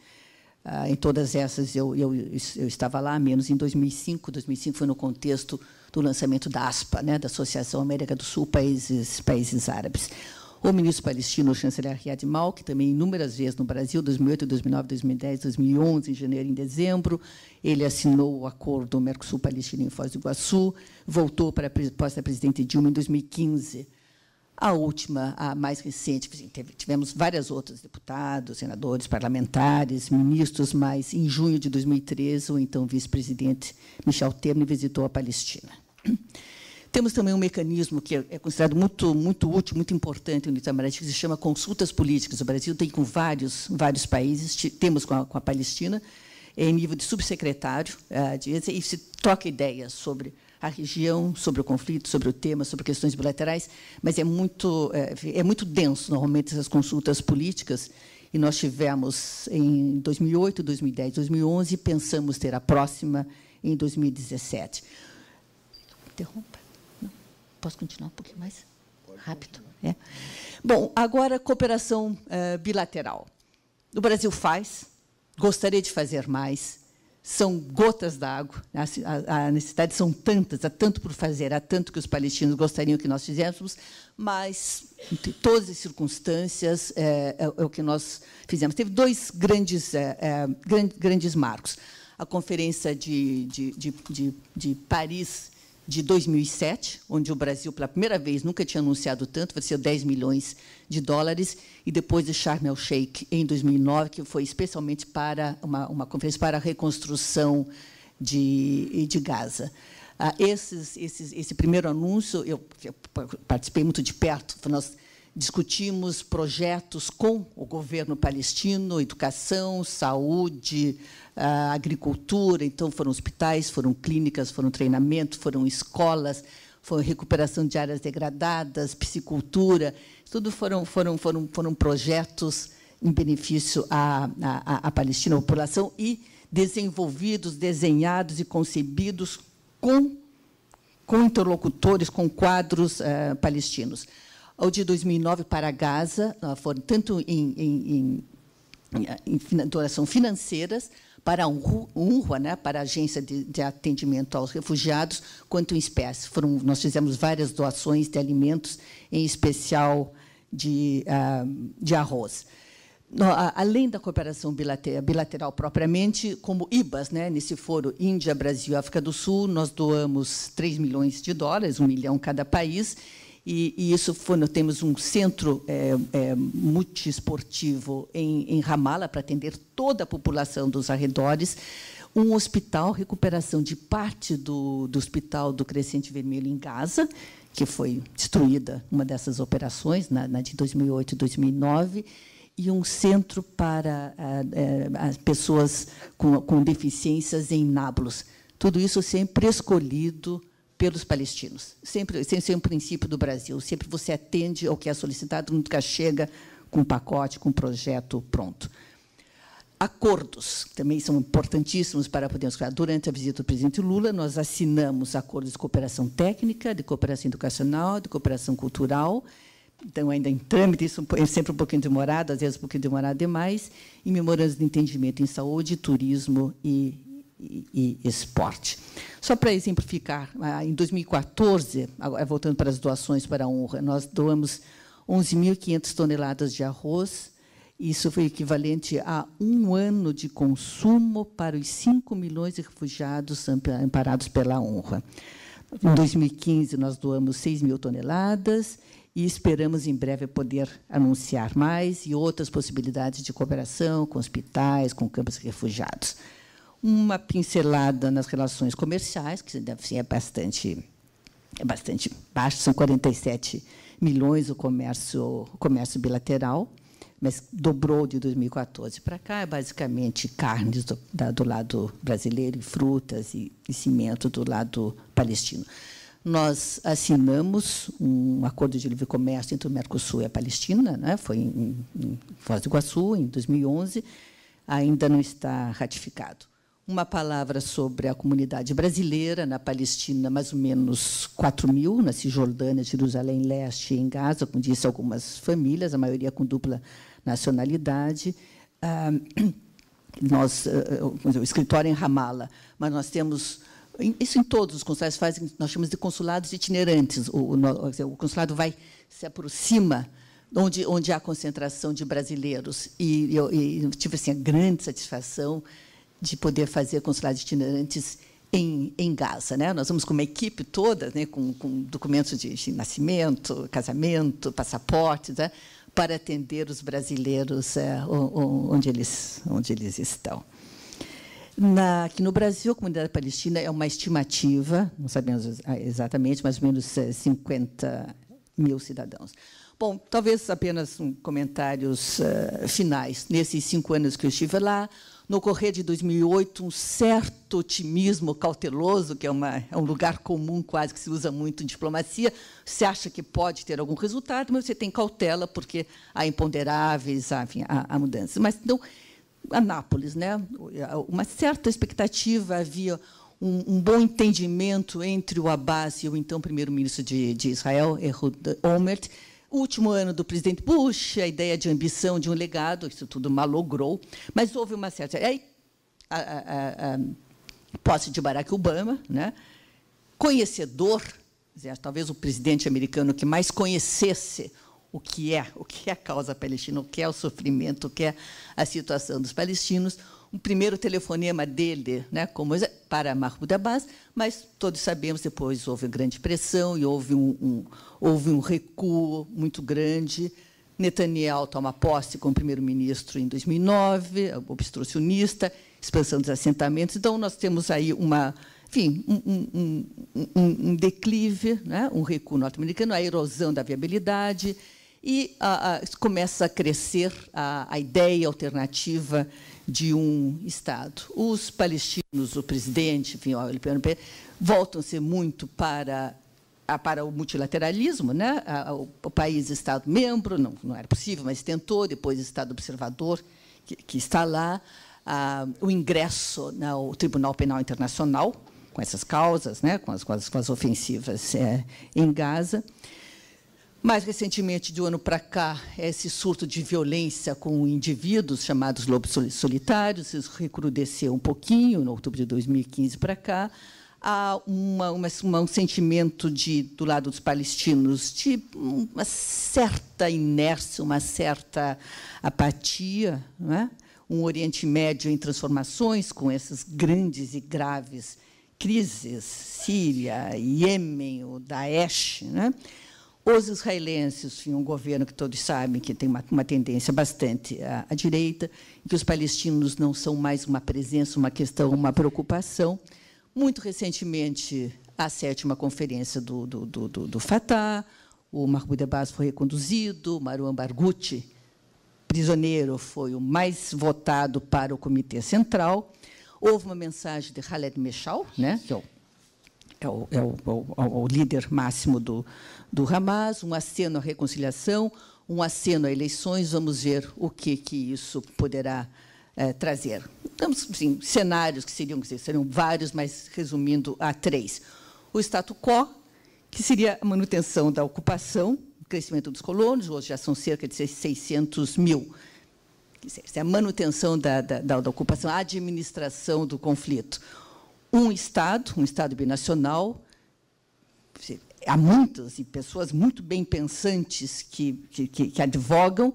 Speaker 5: Ah, em todas essas, eu, eu, eu, estava lá, menos em 2005. 2005 foi no contexto do lançamento da ASPA, né, da Associação América do Sul, Países, Países Árabes o ministro palestino, o chanceler Riad que também inúmeras vezes no Brasil, 2008, 2009, 2010, 2011, em janeiro e em dezembro. Ele assinou o acordo Mercosul-Palestina em Foz do Iguaçu, voltou para a posse da presidente Dilma em 2015. A última, a mais recente, tivemos várias outras, deputados, senadores, parlamentares, ministros, mas em junho de 2013, o então vice-presidente Michel Temer visitou a Palestina. Temos também um mecanismo que é, é considerado muito, muito útil, muito importante no Itamaraty, que se chama consultas políticas. O Brasil tem com vários, vários países, temos com a, com a Palestina, é, em nível de subsecretário, é, e se troca ideias sobre a região, sobre o conflito, sobre o tema, sobre questões bilaterais, mas é muito, é, muito denso, normalmente, essas consultas políticas, e nós tivemos em 2008, 2010, 2011, e pensamos ter a próxima em 2017. Interrompa. Posso continuar um pouquinho mais? rápido. É. Bom, agora, cooperação uh, bilateral. O Brasil faz, gostaria de fazer mais, são gotas d'água, as necessidades são tantas, há tanto por fazer, há tanto que os palestinos gostariam que nós fizéssemos, mas, em todas as circunstâncias, é, é, é o que nós fizemos. Teve dois grandes, é, eh, grandes, grandes marcos. A Conferência de, de, de, de Paris, de 2007, onde o Brasil, pela primeira vez, nunca tinha anunciado tanto, vai ser 10 milhões de dólares, e depois de Sharm el-Sheikh, em 2009, que foi especialmente para uma, uma conferência para a reconstrução de, de Gaza. Ah, esses, esses, esse primeiro anúncio, eu, eu participei muito de perto, nós discutimos projetos com o governo palestino, educação, saúde, ah, agricultura. Então, foram hospitais, foram clínicas, foram treinamento, foram escolas, foi recuperação de áreas degradadas, piscicultura. Tudo foram, foram, foram, foram projetos em benefício à, à, à Palestina, à população, e desenvolvidos, desenhados e concebidos com, com interlocutores, com quadros eh, palestinos ou de 2009 para Gaza, ah, foram tanto em, em, em, em doação então, financeiras para a UNRWA, né, para a Agência de, de, Atendimento aos Refugiados, quanto em espécie. Foram, nós fizemos várias doações de alimentos, em especial de, ah, de arroz além da cooperação bilateral propriamente, como IBAS, né, nesse foro Índia, Brasil, África do Sul, nós doamos 3 milhões de dólares, um milhão cada país, e, e isso foi, nós temos um centro é, é, multiesportivo em, em Ramala para atender toda a população dos arredores um hospital, recuperação de parte do, do hospital do Crescente Vermelho em Gaza, que foi destruída uma dessas operações, na, na de 2008 e 2009, e um centro para a, a, é, as pessoas com, com deficiências em Nábulos. Tudo isso sempre escolhido pelos palestinos. Sempre, esse é um princípio do Brasil. Sempre você atende ao que é solicitado, nunca chega com um pacote, com um projeto pronto. Acordos também são importantíssimos para podermos criar. Durante a visita do presidente Lula, nós assinamos acordos de cooperação técnica, de cooperação educacional, de cooperação cultural, então ainda em trâmite, isso é, é sempre um pouquinho demorado, às vezes um pouquinho demorado demais, e memorandos de entendimento em saúde, turismo e e, e esporte. Só para exemplificar, ah, em 2014, agora, voltando para as doações para a honra, nós doamos 11.500 toneladas de arroz, isso foi equivalente a um ano de consumo para os 5 milhões de refugiados amparados pela honra. Em 2015, nós doamos 6 mil toneladas e esperamos em breve poder anunciar mais e outras possibilidades de cooperação com hospitais, com campos de refugiados uma pincelada nas relações comerciais, que assim, é bastante é bastante baixo, são 47 milhões o comércio, o comércio bilateral, mas dobrou de 2014 para cá, é basicamente carnes do, do lado brasileiro e frutas e, e cimento do lado palestino. Nós assinamos um acordo de livre comércio entre o Mercosul e a Palestina, né? foi em, em Foz do Iguaçu, em 2011, ainda não está ratificado uma palavra sobre a comunidade brasileira na Palestina, mais ou menos 4 mil, na Cisjordânia, Jerusalém Leste e em Gaza, como disse, algumas famílias, a maioria com dupla nacionalidade. Ah, [clears throat] nós, eh, eh, o escritório é em Ramala, mas nós temos isso em todos os consulados fazem, nós chamamos de consulados itinerantes. O, o, o consulado vai se aproxima onde, onde há concentração de brasileiros. E eu, eu tive assim, a grande satisfação de poder fazer consulados itinerantes em, em, Gaza. Né? Nós vamos com uma equipe toda, né, com, com documentos de, de, nascimento, casamento, passaporte, né, para atender os brasileiros é, onde, eles, onde eles estão. Na, aqui no Brasil, a comunidade palestina é uma estimativa, não sabemos ah, exatamente, mais ou menos 50 é, mil cidadãos. Bom, talvez apenas um, comentários uh, finais. Nesses cinco anos que eu estive lá, no correr de 2008, um certo otimismo cauteloso, que é, uma, é um lugar comum, quase que se usa muito em diplomacia. Você acha que pode ter algum resultado, mas você tem cautela, porque há imponderáveis, há, enfim, há, há mudanças. Mas, então, Anápolis, né? uma certa expectativa, havia um, um, bom entendimento entre o Abbas e o então primeiro-ministro de, de Israel, Ehud Olmert, o último ano do presidente Bush, a ideia de ambição de um legado, isso tudo malogrou, mas houve uma certa. Aí, a, a, a, posse de Barack Obama, né? conhecedor, talvez o presidente americano que mais conhecesse o que é, o que é a causa palestina, o que é o sofrimento, o que é a situação dos palestinos, um primeiro telefonema dele né, como, para Mahmoud Abbas, mas todos sabemos depois houve grande pressão e houve um, um houve um recuo muito grande. Netanyahu toma posse como primeiro-ministro em 2009, obstrucionista, expansão dos assentamentos. Então, nós temos aí uma, enfim, um, um, um declive, né, um recuo norte-americano, a erosão da viabilidade, e a, a, começa a crescer a, a ideia alternativa de um Estado. Os palestinos, o presidente, enfim, o LPNP, voltam-se muito para para o multilateralismo, né? o país Estado membro, não, não era possível, mas tentou, depois Estado observador, que, que está lá, ah, o ingresso ao Tribunal Penal Internacional, com essas causas, né? com, as, com as, com as ofensivas é, em Gaza. Mais recentemente, de um ano para cá, esse surto de violência com indivíduos chamados lobos solitários recrudesceu um pouquinho, no outubro de 2015 para cá. Há uma, uma, um sentimento de, do lado dos palestinos de uma certa inércia, uma certa apatia, não é? um Oriente Médio em transformações, com essas grandes e graves crises, Síria, Iêmen, o Daesh. Não é? Os israelenses, tinham um governo que todos sabem que tem uma, uma tendência bastante à, à direita, que os palestinos não são mais uma presença, uma questão, uma preocupação. Muito recentemente, a sétima conferência do, do, do, do Fatah, o Mahmoud Abbas foi reconduzido, Marwan Barghouti, prisioneiro, foi o mais votado para o Comitê Central. Houve uma mensagem de Khaled Meshal, né, que é o é o, é o, é o, é o líder máximo do, do Hamas, um aceno à reconciliação, um aceno a eleições. Vamos ver o que, que isso poderá é, trazer. Temos então, sim, cenários que seriam, seriam vários, mas resumindo a três. O status quo, que seria a manutenção da ocupação, o crescimento dos colonos, hoje já são cerca de 600 mil. Isso é a manutenção da, da, da ocupação, a administração do conflito um Estado, um Estado binacional. Há muitas pessoas muito bem pensantes que, que, que advogam,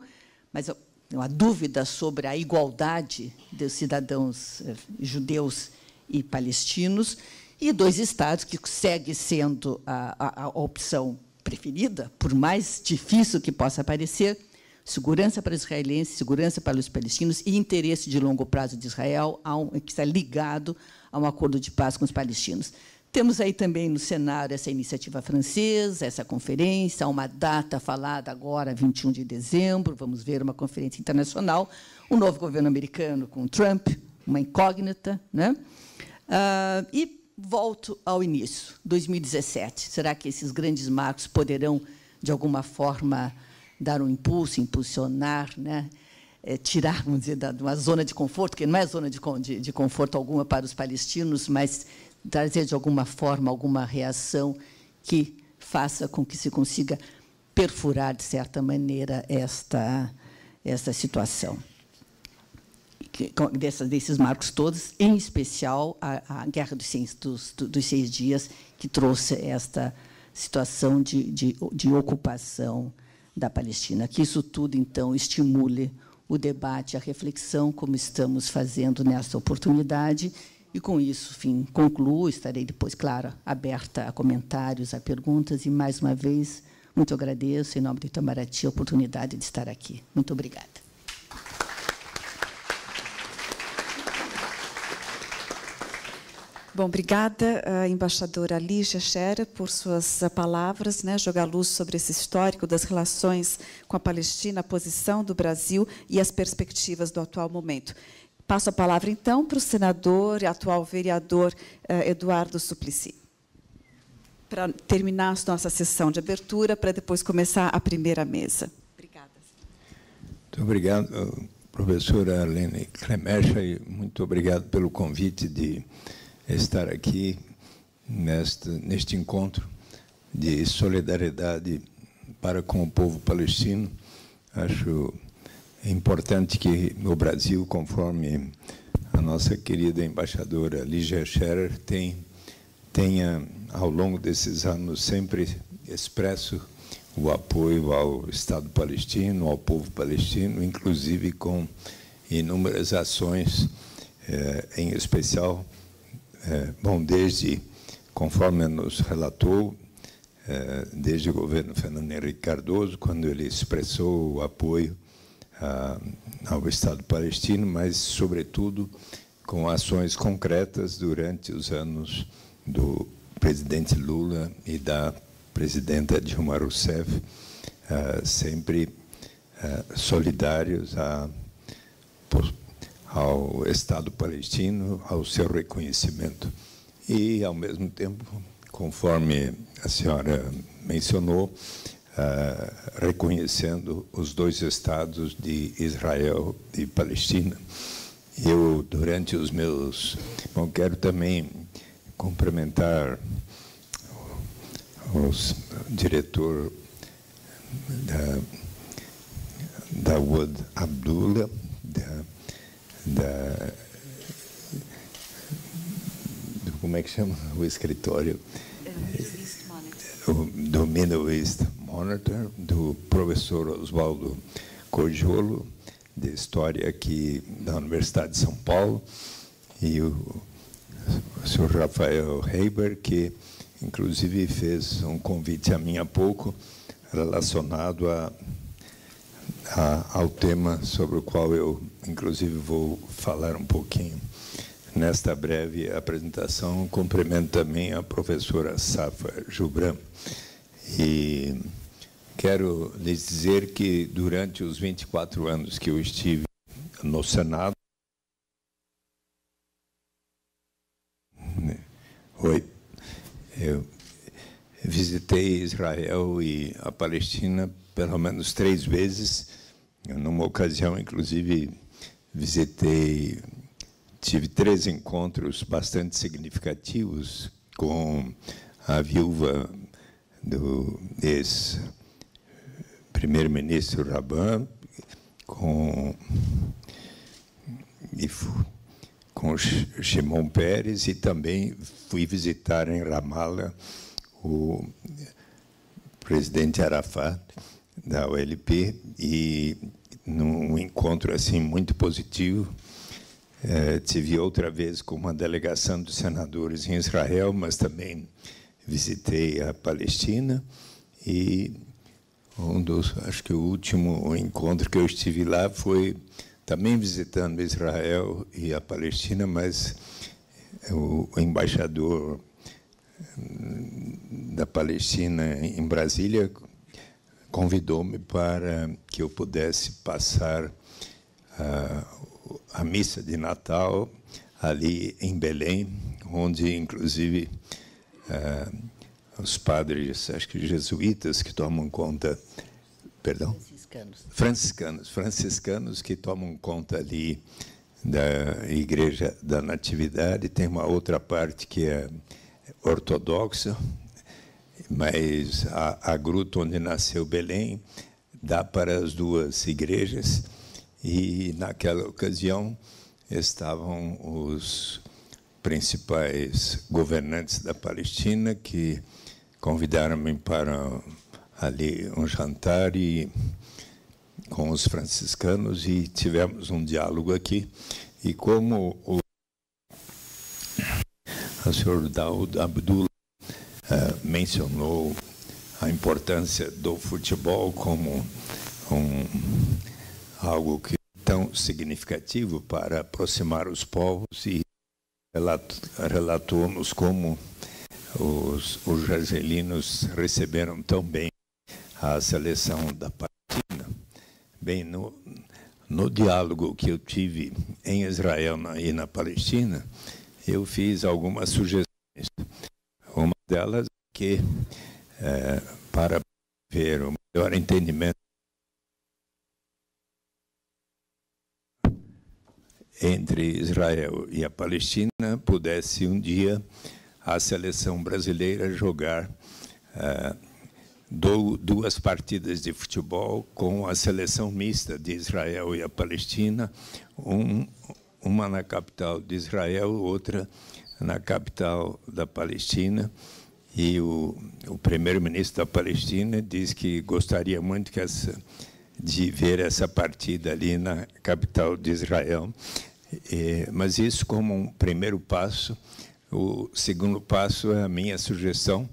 Speaker 5: mas há dúvida sobre a igualdade dos cidadãos eh, judeus e palestinos, e dois Estados, que segue sendo a, a, a opção preferida, por mais difícil que possa parecer, segurança para os israelenses, segurança para os palestinos e interesse de longo prazo de Israel, que está ligado a um acordo de paz com os palestinos. Temos aí também no cenário essa iniciativa francesa, essa conferência, uma data falada agora, 21 de dezembro, vamos ver uma conferência internacional, um novo governo americano com Trump, uma incógnita. Né? Ah, e volto ao início, 2017. Será que esses grandes marcos poderão, de alguma forma, dar um impulso, impulsionar, né? é, tirar, vamos dizer, de uma zona de conforto, que não é zona de, de, de conforto alguma para os palestinos, mas trazer de alguma forma alguma reação que faça com que se consiga perfurar, de certa maneira, esta, esta situação. dessas, desses marcos todos, em especial a, a Guerra dos seis, dos, dos seis, Dias, que trouxe esta situação de, de, de ocupação da Palestina. Que isso tudo, então, estimule o debate, a reflexão, como estamos fazendo nesta oportunidade. E com isso, fim concluo. Estarei depois, claro, aberta a comentários, a perguntas. E mais uma vez, muito agradeço, em nome do Itamaraty, a oportunidade de estar aqui. Muito
Speaker 6: obrigada.
Speaker 3: Bom, obrigada, eh, embaixadora Lígia Scherer, por suas eh, palavras, né, jogar luz sobre esse histórico das relações com a Palestina, a posição do
Speaker 5: Brasil e as perspectivas do atual momento. Passo a palavra, então, para o senador e atual vereador eh, Eduardo Suplicy, para terminar a nossa sessão de abertura, para depois começar a primeira mesa. Obrigada.
Speaker 6: Muito obrigado, professora Lene Clemecha, e muito obrigado pelo convite de estar aqui neste, neste encontro de solidariedade para com o povo palestino. Acho importante que o Brasil, conforme a nossa querida embaixadora Lígia Scherer, tem, tenha, ao longo desses anos, sempre expresso o apoio ao Estado palestino, ao povo palestino, inclusive com inúmeras ações, eh, em especial é, bom, desde, conforme nos relatou, é, desde o governo Fernando Henrique Cardoso, quando ele expressou o apoio ao Estado palestino, mas, sobretudo, com ações concretas durante os anos do presidente Lula e da presidenta Dilma Rousseff, é, sempre solidários à ao Estado palestino, ao seu reconhecimento. E, ao mesmo tempo, conforme a senhora mencionou, uh, reconhecendo os dois estados de Israel e Palestina. Eu, durante os meus. Bom, quero também cumprimentar o, diretor da, da Wood Abdullah da do, como é que chama o escritório é, do Middle East Monitor do professor Oswaldo Cordiolo de história aqui da Universidade de São Paulo e o, o senhor Rafael Heiber que inclusive fez um convite a mim há pouco relacionado a a, ao tema sobre o qual eu, inclusive, vou falar um pouquinho nesta breve apresentação. Cumprimento também a professora Safa Jubram. E quero lhes dizer que, durante os 24 anos que eu estive no Senado, Oi. Eu visitei Israel e a Palestina pelo menos três vezes. numa ocasião, inclusive, visitei, tive três encontros bastante significativos com a viúva do ex-primeiro-ministro Rabin, com, com Shimon Peres, e também fui visitar em Ramallah o presidente Arafat, da OLP e num encontro assim muito positivo. estive é, tive outra vez com uma delegação de senadores em Israel, mas também visitei a Palestina e um dos, acho que o último encontro que eu estive lá foi também visitando Israel e a Palestina, mas o embaixador da Palestina em Brasília convidou-me para que eu pudesse passar a, ah, a missa de Natal ali em Belém, onde inclusive ah, os padres, acho que jesuítas que tomam conta, perdão, franciscanos, franciscanos, franciscanos que tomam conta ali da igreja da Natividade, tem uma outra parte que é ortodoxa, mas a, a gruta onde nasceu Belém dá para as duas igrejas e naquela ocasião estavam os principais governantes da Palestina que convidaram-me para ali um jantar e com os franciscanos e tivemos um diálogo aqui e como o, o senhor Daud Abdullah mencionou a importância do futebol como um, algo que é tão significativo para aproximar os povos e relatou-nos como os, os argelinos receberam tão bem a seleção da Palestina. Bem, no, no diálogo que eu tive em Israel e na Palestina, eu fiz algumas sugestões. Uma delas que, é, para ver o melhor entendimento entre Israel e a Palestina, pudesse um dia a seleção brasileira jogar é, duas partidas de futebol com a seleção mista de Israel e a Palestina, um, uma na capital de Israel, outra na capital da Palestina. E o, o primeiro-ministro da Palestina diz que gostaria muito que essa, de ver essa partida ali na capital de Israel. É, mas isso como um primeiro passo. O segundo passo é a minha sugestão,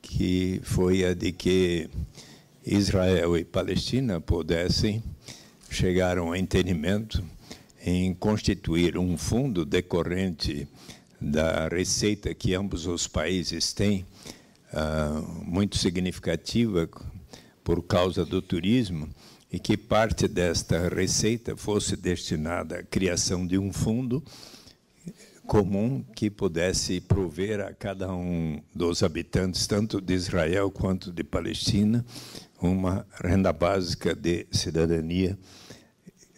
Speaker 6: que foi a de que Israel e Palestina pudessem chegar a um entendimento em constituir um fundo decorrente da receita que ambos os países têm, ah, muito significativa por causa do turismo, e que parte desta receita fosse destinada à criação de um fundo comum que pudesse prover a cada um dos habitantes, tanto de Israel quanto de Palestina, uma renda básica de cidadania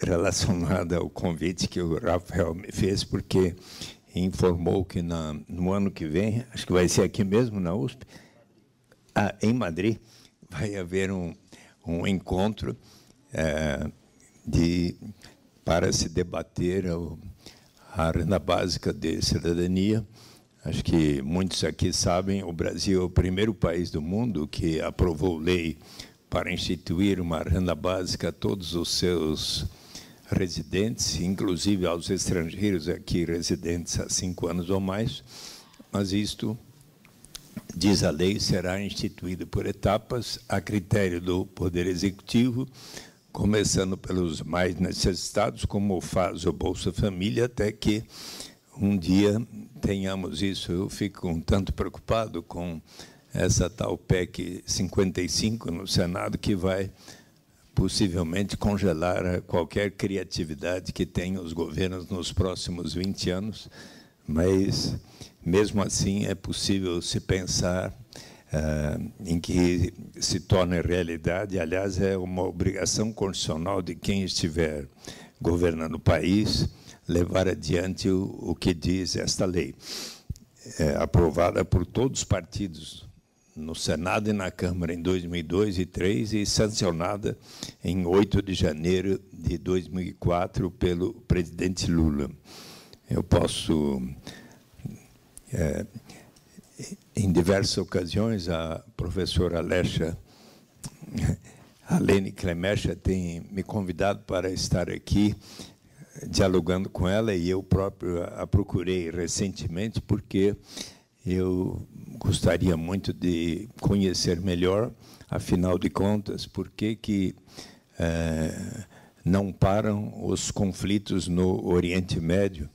Speaker 6: relacionada ao convite que o Rafael me fez, porque informou que na, no ano que vem, acho que vai ser aqui mesmo na USP, em Madrid, vai haver um, um encontro é, de, para se debater a, a renda básica de cidadania. Acho que muitos aqui sabem, o Brasil é o primeiro país do mundo que aprovou lei para instituir uma renda básica a todos os seus residentes, inclusive aos estrangeiros aqui residentes há cinco anos ou mais, mas isto, diz a lei, será instituído por etapas a critério do Poder Executivo, começando pelos mais necessitados, como faz o Bolsa Família, até que um dia tenhamos isso. Eu fico um tanto preocupado com essa tal PEC 55 no Senado, que vai possivelmente congelar qualquer criatividade que tenham os governos nos próximos 20 anos, mas, mesmo assim, é possível se pensar eh, em que se torne realidade. Aliás, é uma obrigação constitucional de quem estiver governando o país levar adiante o, o que diz esta lei, é, aprovada por todos os partidos no Senado e na Câmara em 2002 e 2003 e sancionada em 8 de janeiro de 2004 pelo presidente Lula. Eu posso, é, em diversas ocasiões, a professora Alexa, [laughs] Alene Clemesha tem me convidado para estar aqui dialogando com ela e eu próprio a procurei recentemente porque eu gostaria muito de conhecer melhor, afinal de contas, por que, que eh, não param os conflitos no Oriente Médio.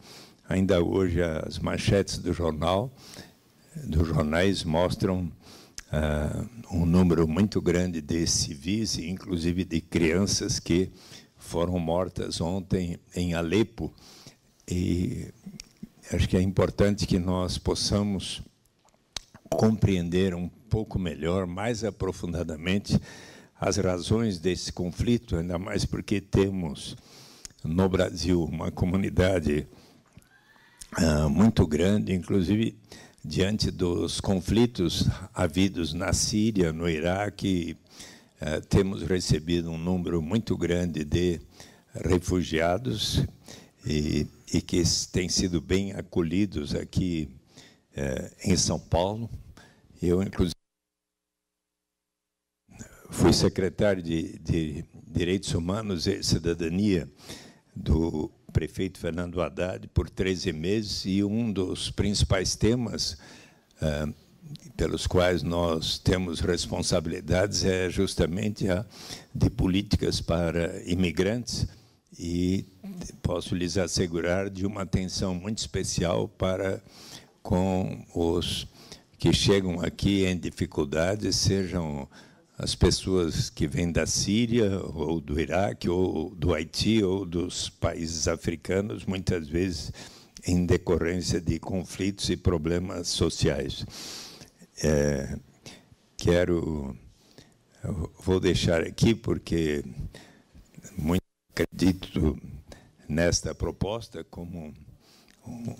Speaker 6: Ainda hoje, as manchetes do jornal, dos jornais mostram eh, um número muito grande de civis, inclusive de crianças que foram mortas ontem em Alepo. E acho que é importante que nós possamos compreender um pouco melhor, mais aprofundadamente, as razões desse conflito, ainda mais porque temos no Brasil uma comunidade ah, muito grande, inclusive diante dos conflitos havidos na Síria, no Iraque, ah, temos recebido um número muito grande de refugiados e e que têm sido bem acolhidos aqui é, em São Paulo. Eu, inclusive, fui secretário de, de Direitos Humanos e Cidadania do prefeito Fernando Haddad por 13 meses e um dos principais temas é, pelos quais nós temos responsabilidades é justamente a de políticas para imigrantes e posso lhes assegurar de uma atenção muito especial para com os que chegam aqui em dificuldades, sejam as pessoas que vêm da Síria ou do Iraque ou do Haiti ou dos países africanos, muitas vezes em decorrência de conflitos e problemas sociais. É, quero vou deixar aqui porque acredito nesta proposta como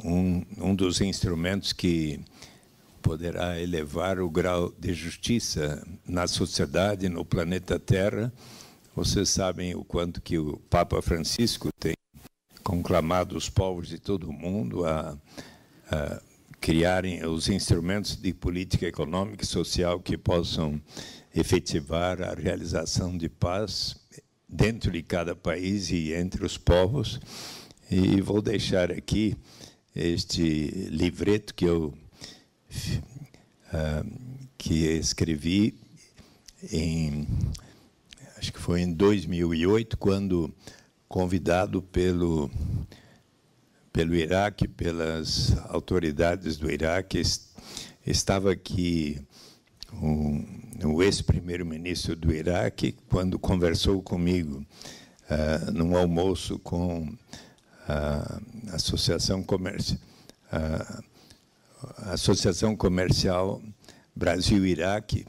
Speaker 6: um, um dos instrumentos que poderá elevar o grau de justiça na sociedade, no planeta Terra. Vocês sabem o quanto que o Papa Francisco tem conclamado os povos de todo o mundo a, a criarem os instrumentos de política econômica e social que possam efetivar a realização de paz dentro de cada país e entre os povos. E vou deixar aqui este livreto que eu ah, que escrevi em acho que foi em 2008 quando convidado pelo pelo Iraque pelas autoridades do Iraque estava aqui o, o ex-primeiro-ministro do Iraque, quando conversou comigo uh, num almoço com ah, a Associação, ah, a Associação Comercial Brasil-Iraque,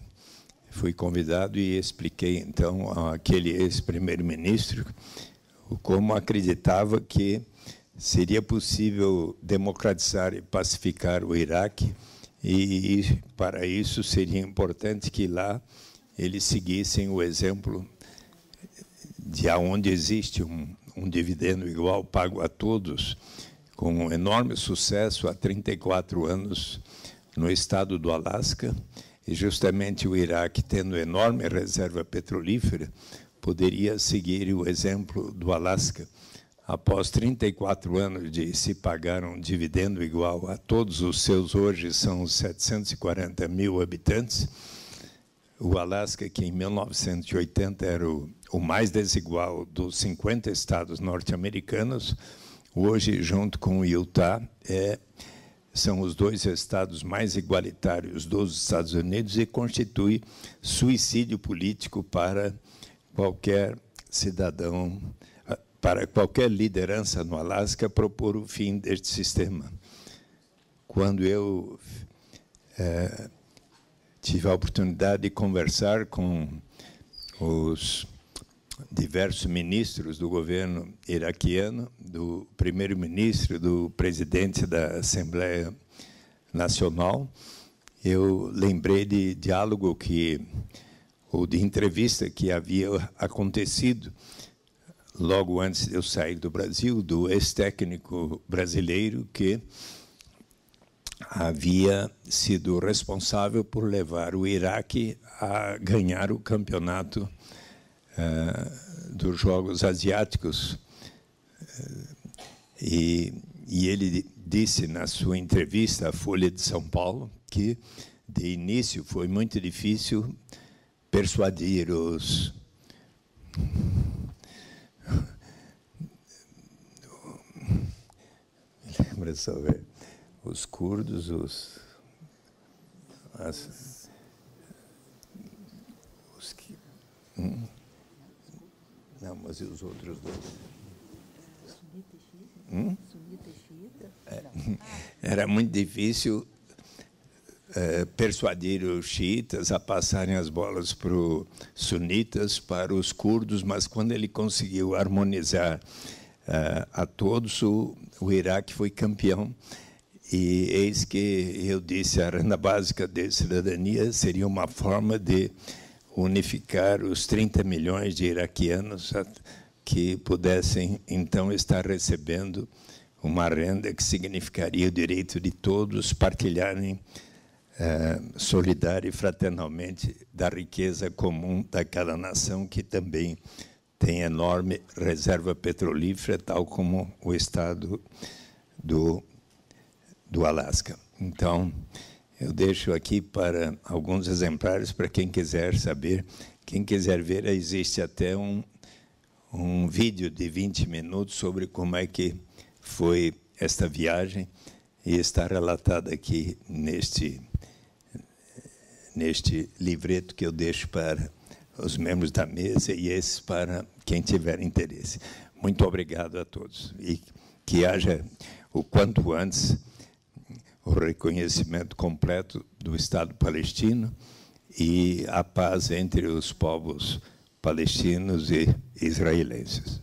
Speaker 6: fui convidado e expliquei então àquele ex-primeiro-ministro como acreditava que seria possível democratizar e pacificar o Iraque e para isso seria importante que lá eles seguissem o exemplo de aonde existe um, um dividendo igual pago a todos, com um enorme sucesso há 34 anos no estado do Alasca, e justamente o Iraque, tendo enorme reserva petrolífera, poderia seguir o exemplo do Alasca após 34 anos de se pagar um dividendo igual a todos os seus, hoje são 740 mil habitantes, o Alasca, que em 1980 era o, o mais desigual dos 50 estados norte-americanos, hoje, junto com o Utah, é, são os dois estados mais igualitários dos Estados Unidos e constitui suicídio político para qualquer cidadão americano para qualquer liderança no Alasca propor o fim deste sistema. Quando eu é, tive a oportunidade de conversar com os diversos ministros do governo iraquiano, do primeiro-ministro, do presidente da Assembleia Nacional, eu lembrei de diálogo que ou de entrevista que havia acontecido logo antes de eu sair do Brasil, do ex-técnico brasileiro que havia sido responsável por levar o Iraque a ganhar o campeonato uh, dos Jogos Asiáticos. Eh, e, e ele disse na sua entrevista à Folha de São Paulo que, de início, foi muito difícil persuadir os vamos resolver. Os curdos, os. As, os que. Hum? Não, mas e os outros dois? Hum? É, [laughs] era muito difícil é, persuadir os xiitas a passarem as bolas para os sunitas, para os curdos, mas quando ele conseguiu harmonizar eh, a todos. O, o Iraque foi campeão. E eis que eu disse a renda básica de cidadania seria uma forma de unificar os 30 milhões de iraquianos que pudessem então estar recebendo uma renda que significaria o direito de todos partilharem eh, solidário e fraternalmente da riqueza comum daquela nação que também tem enorme reserva petrolífera, tal como o estado do, do Alasca. Então, eu deixo aqui para alguns exemplares para quem quiser saber. Quem quiser ver, existe até um, um vídeo de 20 minutos sobre como é que foi esta viagem e está relatada aqui neste, neste livreto que eu deixo para os membros da mesa e esses para quem tiver interesse. Muito obrigado a todos. E que haja, o quanto antes, o reconhecimento completo do Estado palestino e a paz entre os povos palestinos e israelenses.